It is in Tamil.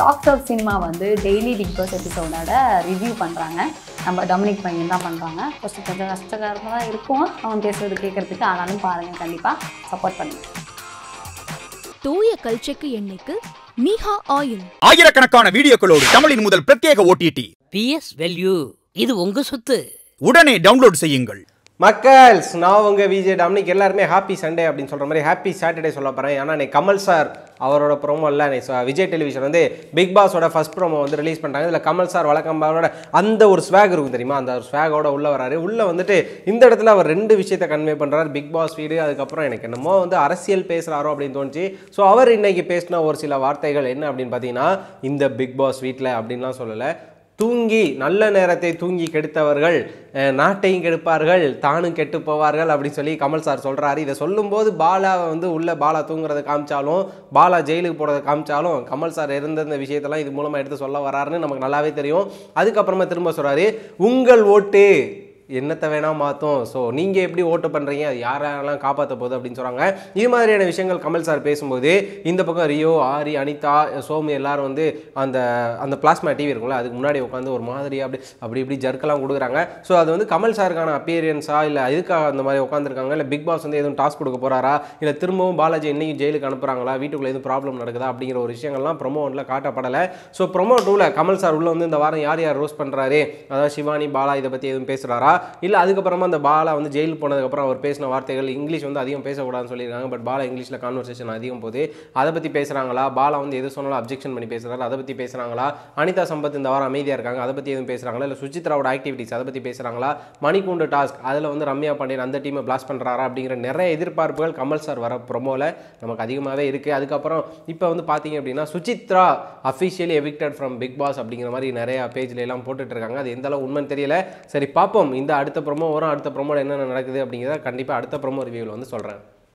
டாக்ஸ் ஆஃப் சினிமா வந்து டெய்லி பிக் பாஸ் எபிசோடோட ரிவ்யூ பண்ணுறாங்க நம்ம டொமினிக் பையன் தான் பண்ணுறாங்க ஃபஸ்ட்டு கொஞ்சம் கஷ்டகரமாக தான் இருக்கும் அவன் பேசுறது கேட்குறதுக்கு ஆனாலும் பாருங்கள் கண்டிப்பாக சப்போர்ட் பண்ணுங்க தூய கல்ச்சைக்கு எண்ணெய்க்கு மீஹா ஆயில் ஆயிரக்கணக்கான வீடியோக்களோடு தமிழின் முதல் பிரத்யேக ஓடிடி பிஎஸ் வெல்யூ இது உங்க சொத்து உடனே டவுன்லோட் செய்யுங்கள் மக்கள்ஸ் நான் உங்கள் விஜய் டாமினிக் எல்லாருமே ஹாப்பி சண்டே அப்படின்னு சொல்கிற மாதிரி ஹாப்பி சாட்டர்டே சொல்ல போகிறேன் ஏன்னா கமல் சார் அவரோட ப்ரோமோ இல்லை விஜய் டெலிவிஷன் வந்து பிக் பாஸோட ஃபஸ்ட் ப்ரோமோ வந்து ரிலீஸ் பண்ணுறாங்க இதில் கமல் சார் வழக்கம்போட அந்த ஒரு ஸ்வாக் இருக்கும் தெரியுமா அந்த ஒரு ஸ்வாகோட உள்ளே வராரு உள்ளே வந்துட்டு இந்த இடத்துல அவர் ரெண்டு விஷயத்தை கன்வே பண்ணுறாரு பிக் பாஸ் வீடு அதுக்கப்புறம் எனக்கு என்னமோ வந்து அரசியல் பேசுகிறாரோ அப்படின்னு தோணுச்சு ஸோ அவர் இன்றைக்கி பேசின ஒரு சில வார்த்தைகள் என்ன அப்படின்னு பார்த்தீங்கன்னா இந்த பிக் பாஸ் வீட்டில் அப்படின்லாம் சொல்லலை தூங்கி நல்ல நேரத்தை தூங்கி கெடுத்தவர்கள் நாட்டையும் கெடுப்பார்கள் தானும் கெட்டு போவார்கள் அப்படின்னு சொல்லி கமல் சார் சொல்கிறாரு இதை சொல்லும்போது பாலாவை வந்து உள்ளே பாலா தூங்குறத காமிச்சாலும் பாலா ஜெயிலுக்கு போகிறத காமிச்சாலும் கமல் சார் இருந்த விஷயத்தெல்லாம் இது மூலமாக எடுத்து சொல்ல வராருன்னு நமக்கு நல்லாவே தெரியும் அதுக்கப்புறமா திரும்ப சொல்கிறாரு உங்கள் ஓட்டு என்னத்தை வேணால் மாற்றும் ஸோ நீங்கள் எப்படி ஓட்டு பண்ணுறீங்க அது யாரெல்லாம் காப்பாற்ற போகுது அப்படின்னு சொல்கிறாங்க இது மாதிரியான விஷயங்கள் கமல் சார் பேசும்போது இந்த பக்கம் ரியோ ஆரி அனிதா சோமு எல்லாரும் வந்து அந்த அந்த பிளாஸ்மா டிவி இருக்கும்ல அதுக்கு முன்னாடி உட்காந்து ஒரு மாதிரி அப்படி அப்படி இப்படி ஜர்க்கெல்லாம் கொடுக்குறாங்க ஸோ அது வந்து கமல் சாருக்கான அப்பியரன்ஸா இல்லை அதுக்காக அந்த மாதிரி உட்காந்துருக்காங்க இல்லை பிக் பாஸ் வந்து எதுவும் டாஸ்க் கொடுக்க போகிறாரா இல்லை திரும்பவும் பாலாஜி இன்னைக்கு ஜெயிலுக்கு அனுப்புகிறாங்களா வீட்டுக்குள்ளே எதுவும் ப்ராப்ளம் நடக்குதா அப்படிங்கிற ஒரு விஷயங்கள்லாம் ப்ரொமோ ஒன்றில் காட்டப்படலை ஸோ ப்ரொமோ டூவில் கமல் சார் உள்ளே வந்து இந்த வாரம் யார் யார் ரோஸ் பண்ணுறாரு அதாவது சிவானி பாலா இதை பற்றி எதுவும் பேசுகிறாரா இல்லை அதுக்கப்புறமா அந்த பாலா வந்து ஜெயில் போனதுக்கப்புறம் அவர் பேசின வார்த்தைகள் இங்கிலீஷ் வந்து அதிகம் பேசக்கூடாதுன்னு சொல்லியிருக்காங்க பட் பாலா இங்கிலீஷில் கான்வர்சேஷன் அதிகம் போது அதை பற்றி பேசுகிறாங்களா பாலா வந்து எது சொன்னாலும் அப்ஜெக்ஷன் பண்ணி பேசுகிறாரு அதை பற்றி பேசுகிறாங்களா அனிதா சம்பத் இந்த வாரம் அமைதியாக இருக்காங்க அதை பற்றி எதுவும் பேசுகிறாங்களா இல்லை சுஜித்ராவோட ஆக்டிவிட்டிஸ் அதை பற்றி பேசுகிறாங்களா மணிக்கூண்டு டாஸ்க் அதில் வந்து ரம்யா பாண்டியன் அந்த டீமை பிளாஸ்ட் பண்ணுறாரா அப்படிங்கிற நிறைய எதிர்பார்ப்புகள் கமல் சார் வர ப்ரொமோவில் நமக்கு அதிகமாகவே இருக்குது அதுக்கப்புறம் இப்போ வந்து பார்த்தீங்க அப்படின்னா Suchitra officially evicted from Bigg Boss அப்படிங்கிற மாதிரி நிறையா பேஜ்ல எல்லாம் போட்டுட்ருக்காங்க அது எந்த அளவு உண்மைன்னு தெரியல சரி பார்ப்போம் இந்த அடுத்த ப்ரொமோ வரும் அடுத்த ப்ரோமோவில் என்னென்ன நடக்குது அப்படிங்கிறத கண்டிப்பாக அடுத்த ப்ரோமோ ரிவியூவில் வந்து சொல்கிறேன்